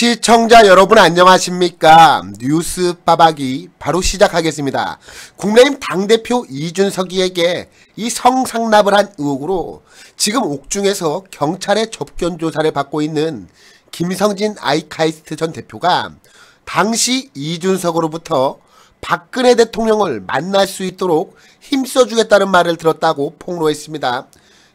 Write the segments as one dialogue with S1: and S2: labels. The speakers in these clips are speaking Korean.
S1: 시청자 여러분 안녕하십니까 뉴스 빠박이 바로 시작하겠습니다 국민의힘 당대표 이준석이에게 이 성상납을 한 의혹으로 지금 옥중에서 경찰에 접견 조사를 받고 있는 김성진 아이카이스트 전 대표가 당시 이준석으로부터 박근혜 대통령을 만날 수 있도록 힘써주겠다는 말을 들었다고 폭로했습니다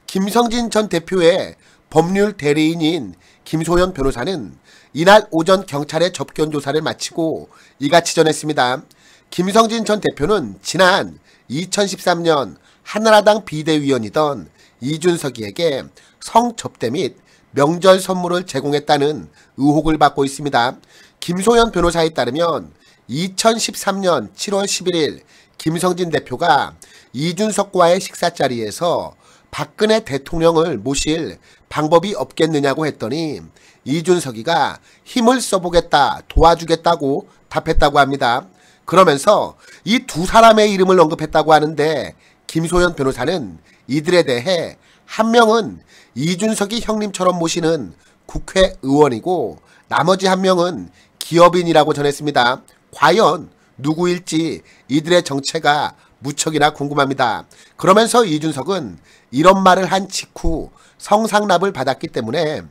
S1: 김성진 전 대표의 법률 대리인인 김소연 변호사는 이날 오전 경찰에 접견 조사를 마치고 이같이 전했습니다. 김성진 전 대표는 지난 2013년 한나라당 비대위원이던 이준석이에게 성접대 및 명절 선물을 제공했다는 의혹을 받고 있습니다. 김소연 변호사에 따르면 2013년 7월 11일 김성진 대표가 이준석과의 식사 자리에서 박근혜 대통령을 모실 방법이 없겠느냐고 했더니 이준석이가 힘을 써보겠다 도와주겠다고 답했다고 합니다. 그러면서 이 두 사람의 이름을 언급했다고 하는데 김소연 변호사는 이들에 대해 한 명은 이준석이 형님처럼 모시는 국회의원이고 나머지 한 명은 기업인이라고 전했습니다. 과연 누구일지 이들의 정체가 무척이나 궁금합니다. 그러면서 이준석은 이런 말을 한 직후 성상납을 받았기 때문에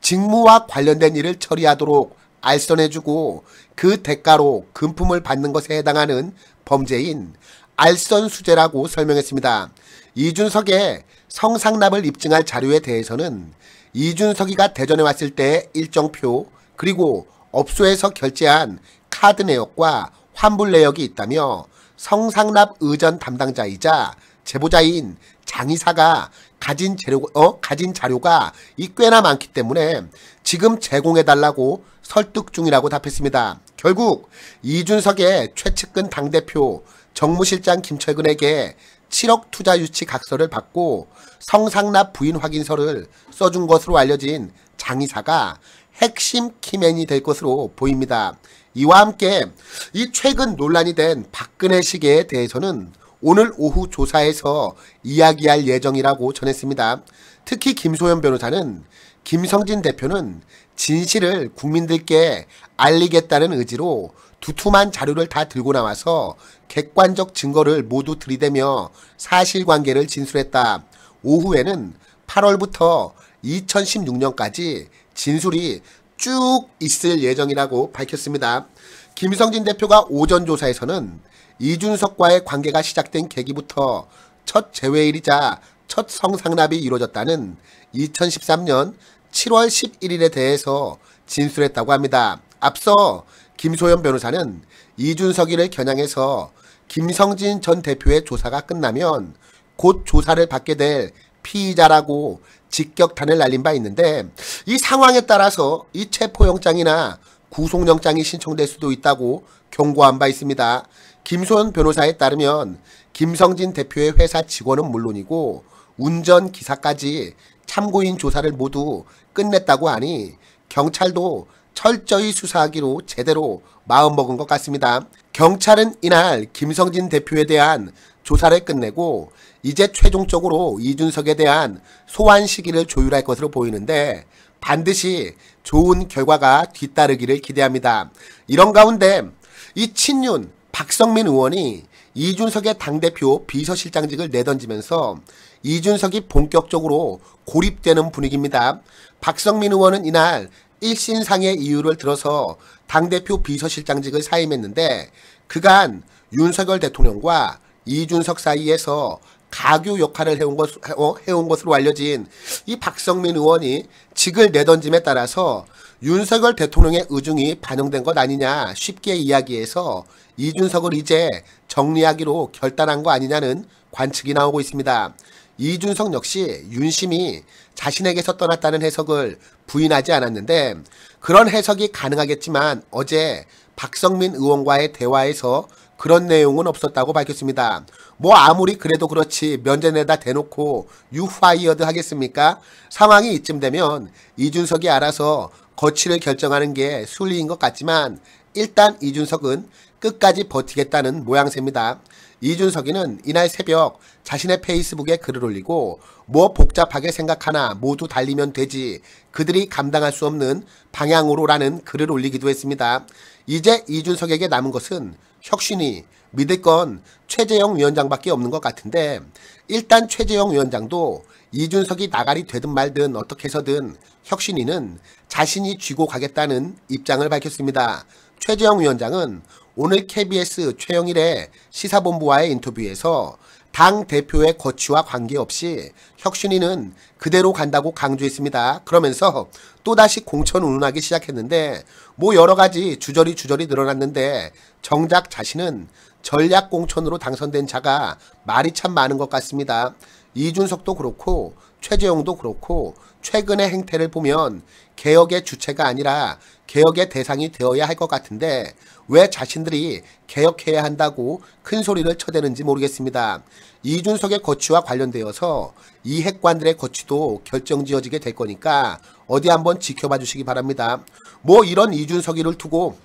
S1: 직무와 관련된 일을 처리하도록 알선해주고 그 대가로 금품을 받는 것에 해당하는 범죄인 알선 수재라고 설명했습니다. 이준석의 성상납을 입증할 자료에 대해서는 이준석이가 대전에 왔을 때 일정표 그리고 업소에서 결제한 카드 내역과 환불 내역이 있다며 성상납 의전 담당자이자 제보자인 장의사가 가진 자료, 어? 가진 자료가 이 꽤나 많기 때문에 지금 제공해달라고 설득 중이라고 답했습니다. 결국 이준석의 최측근 당대표 정무실장 김철근에게 7억 투자 유치 각서를 받고 성상납 부인 확인서를 써준 것으로 알려진 장의사가 핵심 키맨이 될 것으로 보입니다. 이와 함께 이 최근 논란이 된 박근혜 시계에 대해서는 오늘 오후 조사에서 이야기할 예정이라고 전했습니다. 특히 김소연 변호사는 김성진 대표는 진실을 국민들께 알리겠다는 의지로 두툼한 자료를 다 들고 나와서 객관적 증거를 모두 들이대며 사실관계를 진술했다. 오후에는 8월부터 2016년까지 진술이 쭉 있을 예정이라고 밝혔습니다. 김성진 대표가 오전 조사에서는 이준석과의 관계가 시작된 계기부터 첫 재회일이자 첫 성상납이 이루어졌다는 2013년 7월 11일에 대해서 진술했다고 합니다. 앞서 김소연 변호사는 이준석이를 겨냥해서 김성진 전 대표의 조사가 끝나면 곧 조사를 받게 될 피의자라고 직격탄을 날린 바 있는데 이 상황에 따라서 이 체포영장이나 구속영장이 신청될 수도 있다고 경고한 바 있습니다. 김소연 변호사에 따르면 김성진 대표의 회사 직원은 물론이고 운전기사까지 참고인 조사를 모두 끝냈다고 하니 경찰도 철저히 수사하기로 제대로 마음먹은 것 같습니다. 경찰은 이날 김성진 대표에 대한 조사를 끝내고 이제 최종적으로 이준석에 대한 소환 시기를 조율할 것으로 보이는데 반드시 좋은 결과가 뒤따르기를 기대합니다. 이런 가운데 이 친윤 박성민 의원이 이준석의 당대표 비서실장직을 내던지면서 이준석이 본격적으로 고립되는 분위기입니다. 박성민 의원은 이날 일신상의 이유를 들어서 당대표 비서실장직을 사임했는데 그간 윤석열 대통령과 이준석 사이에서 가교 역할을 해온, 것, 어, 해온 것으로 알려진 이 박성민 의원이 직을 내던짐에 따라서 윤석열 대통령의 의중이 반영된 것 아니냐 쉽게 이야기해서 이준석을 이제 정리하기로 결단한 거 아니냐는 관측이 나오고 있습니다. 이준석 역시 윤심이 자신에게서 떠났다는 해석을 부인하지 않았는데 그런 해석이 가능하겠지만 어제 박성민 의원과의 대화에서 그런 내용은 없었다고 밝혔습니다. 뭐 아무리 그래도 그렇지 면제 내다 대놓고 유파이어드 하겠습니까? 상황이 이쯤 되면 이준석이 알아서 거취를 결정하는 게 순리인 것 같지만 일단 이준석은 끝까지 버티겠다는 모양새입니다. 이준석이는 이날 새벽 자신의 페이스북에 글을 올리고 뭐 복잡하게 생각하나 모두 달리면 되지 그들이 감당할 수 없는 방향으로라는 글을 올리기도 했습니다. 이제 이준석에게 남은 것은 혁신이 믿을 건 최재형 위원장밖에 없는 것 같은데 일단 최재형 위원장도 이준석이 나가리 되든 말든 어떻게 해서든 혁신이는 자신이 쥐고 가겠다는 입장을 밝혔습니다. 최재형 위원장은 오늘 KBS 최영일의 시사본부와의 인터뷰에서 당 대표의 거취와 관계없이 혁신이는 그대로 간다고 강조했습니다. 그러면서 또다시 공천 운운하기 시작했는데 뭐 여러 가지 주저리 주저리 늘어났는데 정작 자신은 전략 공천으로 당선된 자가 말이 참 많은 것 같습니다. 이준석도 그렇고 최재형도 그렇고 최근의 행태를 보면 개혁의 주체가 아니라 개혁의 대상이 되어야 할 것 같은데 왜 자신들이 개혁해야 한다고 큰 소리를 쳐대는지 모르겠습니다. 이준석의 거취와 관련되어서 이 핵관들의 거취도 결정지어지게 될 거니까 어디 한번 지켜봐 주시기 바랍니다. 뭐 이런 이준석이를 두고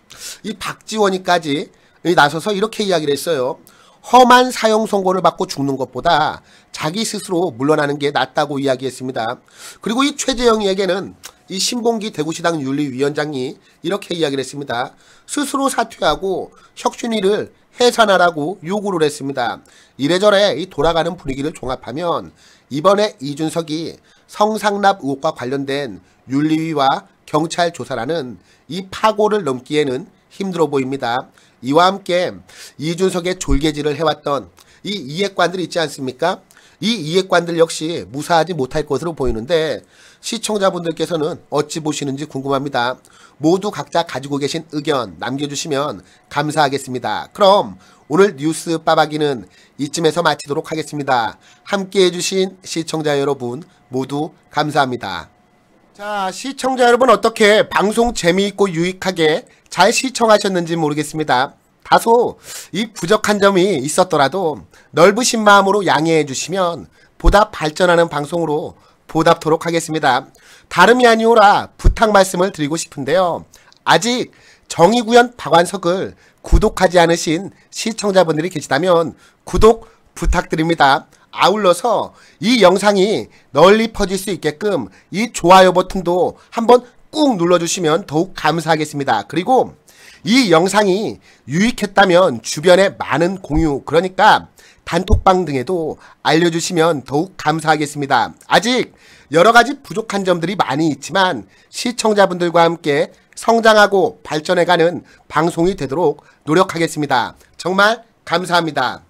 S1: 이 박지원이까지 나서서 이렇게 이야기를 했어요. 험한 사형 선고를 받고 죽는 것보다 자기 스스로 물러나는 게 낫다고 이야기했습니다. 그리고 이 최재형에게는 이 신봉기 대구시당 윤리위원장이 이렇게 이야기를 했습니다. 스스로 사퇴하고 혁준이를 해산하라고 요구를 했습니다. 이래저래 이 돌아가는 분위기를 종합하면 이번에 이준석이 성상납 의혹과 관련된 윤리위와 경찰 조사라는 이 파고를 넘기에는 힘들어 보입니다. 이와 함께 이준석의 졸개질을 해왔던 이 이해관들 있지 않습니까? 이 이해관들 역시 무사하지 못할 것으로 보이는데 시청자분들께서는 어찌 보시는지 궁금합니다. 모두 각자 가지고 계신 의견 남겨주시면 감사하겠습니다. 그럼 오늘 뉴스 빠박이는 이쯤에서 마치도록 하겠습니다. 함께해 주신 시청자 여러분 모두 감사합니다. 자 시청자 여러분 어떻게 방송 재미있고 유익하게 잘 시청하셨는지 모르겠습니다. 다소 이 부족한 점이 있었더라도 넓으신 마음으로 양해해 주시면 보다 발전하는 방송으로 보답토록 하겠습니다. 다름이 아니오라 부탁 말씀을 드리고 싶은데요. 아직 정의구현 박완석을 구독하지 않으신 시청자분들이 계시다면 구독 부탁드립니다. 아울러서 이 영상이 널리 퍼질 수 있게끔 이 좋아요 버튼도 한번 꾹 눌러주시면 더욱 감사하겠습니다. 그리고 이 영상이 유익했다면 주변에 많은 공유 그러니까 단톡방 등에도 알려주시면 더욱 감사하겠습니다. 아직 여러가지 부족한 점들이 많이 있지만 시청자분들과 함께 성장하고 발전해가는 방송이 되도록 노력하겠습니다. 정말 감사합니다.